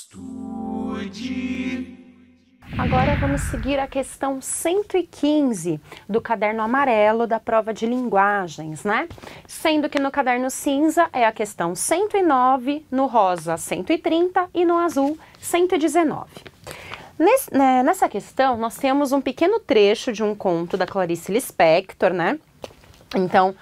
Estude. Agora vamos seguir a questão 115 do caderno amarelo da prova de linguagens, né? Sendo que no caderno cinza é a questão 109, no rosa 130 e no azul 119. Nesse, né, nessa questão, nós temos um pequeno trecho de um conto da Clarice Lispector, né? Então,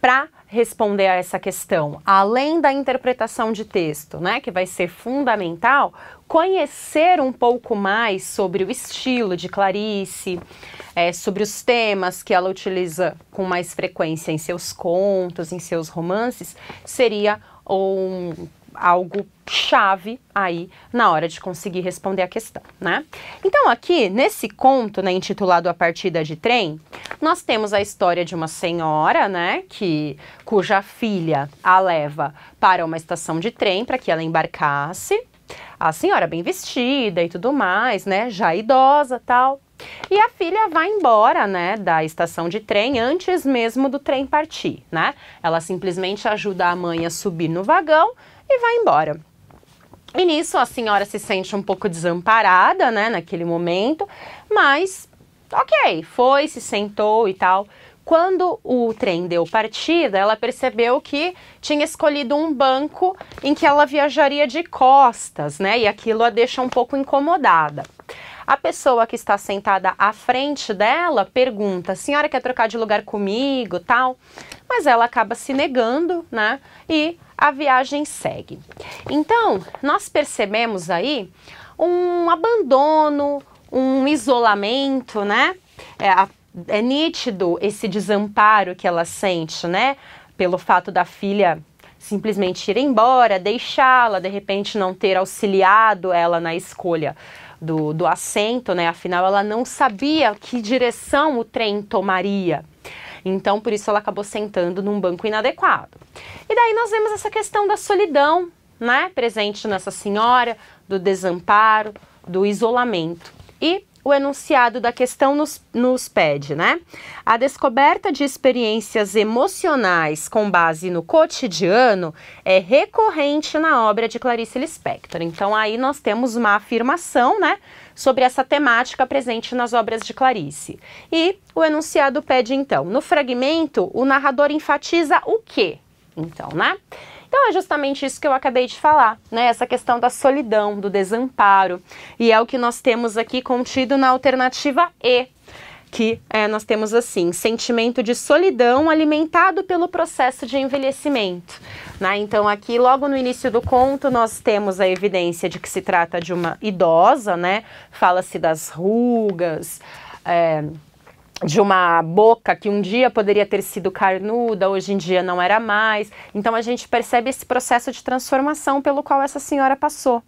para responder a essa questão, além da interpretação de texto, né, que vai ser fundamental, conhecer um pouco mais sobre o estilo de Clarice, é, sobre os temas que ela utiliza com mais frequência em seus contos, em seus romances, seria um algo chave aí na hora de conseguir responder a questão, né? Então aqui nesse conto, né, intitulado A Partida de Trem, nós temos a história de uma senhora, né, que cuja filha a leva para uma estação de trem para que ela embarcasse. A senhora bem vestida e tudo mais, né, já idosa, tal. E a filha vai embora, né, da estação de trem antes mesmo do trem partir, né? Ela simplesmente ajuda a mãe a subir no vagão e vai embora. E nisso a senhora se sente um pouco desamparada, né, naquele momento, mas ok, foi, se sentou e tal. Quando o trem deu partida, ela percebeu que tinha escolhido um banco em que ela viajaria de costas, né? E aquilo a deixa um pouco incomodada. A pessoa que está sentada à frente dela pergunta: "Senhora quer trocar de lugar comigo?", tal mas ela acaba se negando, né? E a viagem segue. Então, nós percebemos aí um abandono, um isolamento, né? É, é nítido esse desamparo que ela sente, né? Pelo fato da filha simplesmente ir embora, deixá-la, de repente não ter auxiliado ela na escolha do, do assento, né? Afinal, ela não sabia que direção o trem tomaria. Então, por isso ela acabou sentando num banco inadequado. E daí nós vemos essa questão da solidão, né, presente nessa senhora, do desamparo, do isolamento. E o enunciado da questão nos, nos pede, né? A descoberta de experiências emocionais com base no cotidiano é recorrente na obra de Clarice Lispector. Então, aí nós temos uma afirmação, né? sobre essa temática presente nas obras de Clarice. E o enunciado pede então, no fragmento, o narrador enfatiza o que? Então, né? Então é justamente isso que eu acabei de falar, né? Essa questão da solidão, do desamparo. E é o que nós temos aqui contido na alternativa E, que é, nós temos assim, sentimento de solidão alimentado pelo processo de envelhecimento. Né? Então, aqui logo no início do conto, nós temos a evidência de que se trata de uma idosa, né? Fala-se das rugas. É, de uma boca que um dia poderia ter sido carnuda, hoje em dia não era mais. Então a gente percebe esse processo de transformação pelo qual essa senhora passou.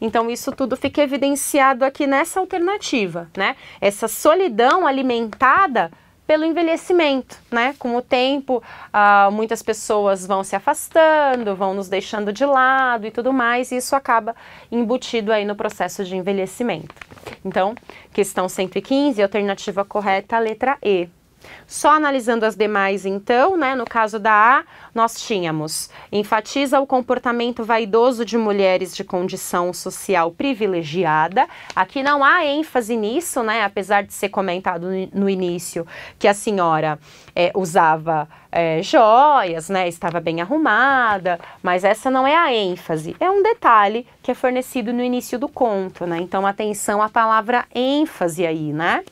Então isso tudo fica evidenciado aqui nessa alternativa, né? Essa solidão alimentada pelo envelhecimento, né? Com o tempo, uh, muitas pessoas vão se afastando, vão nos deixando de lado e tudo mais, e isso acaba embutido aí no processo de envelhecimento. Então, questão 115, alternativa correta, letra E. Só analisando as demais, então, né, no caso da A, nós tínhamos enfatiza o comportamento vaidoso de mulheres de condição social privilegiada. Aqui não há ênfase nisso, né, apesar de ser comentado no início que a senhora é, usava é, joias, né, estava bem arrumada, mas essa não é a ênfase, é um detalhe que é fornecido no início do conto, né? Então atenção à palavra ênfase aí, né?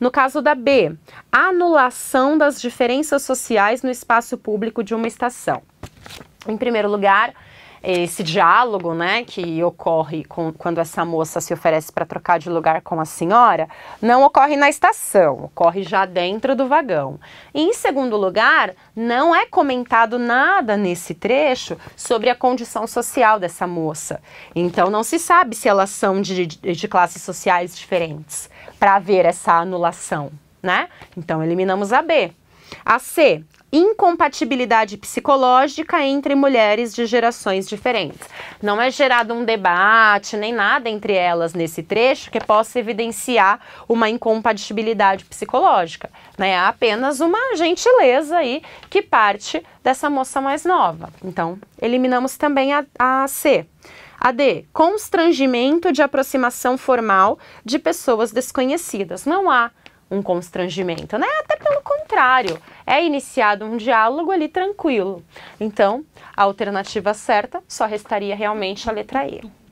No caso da B, anulação das diferenças sociais no espaço público de uma estação. Em primeiro lugar, esse diálogo, né, que ocorre com, quando essa moça se oferece para trocar de lugar com a senhora, não ocorre na estação, ocorre já dentro do vagão. E, em segundo lugar, não é comentado nada nesse trecho sobre a condição social dessa moça. Então, não se sabe se elas são de, de classes sociais diferentes para haver essa anulação, né? Então, eliminamos a B. A C, incompatibilidade psicológica entre mulheres de gerações diferentes. Não é gerado um debate nem nada entre elas nesse trecho que possa evidenciar uma incompatibilidade psicológica. Né? É apenas uma gentileza aí que parte dessa moça mais nova. Então, eliminamos também a, a C. A D, constrangimento de aproximação formal de pessoas desconhecidas. Não há um constrangimento, né? Até pelo contrário, é iniciado um diálogo ali tranquilo. Então, a alternativa certa só restaria realmente a letra E.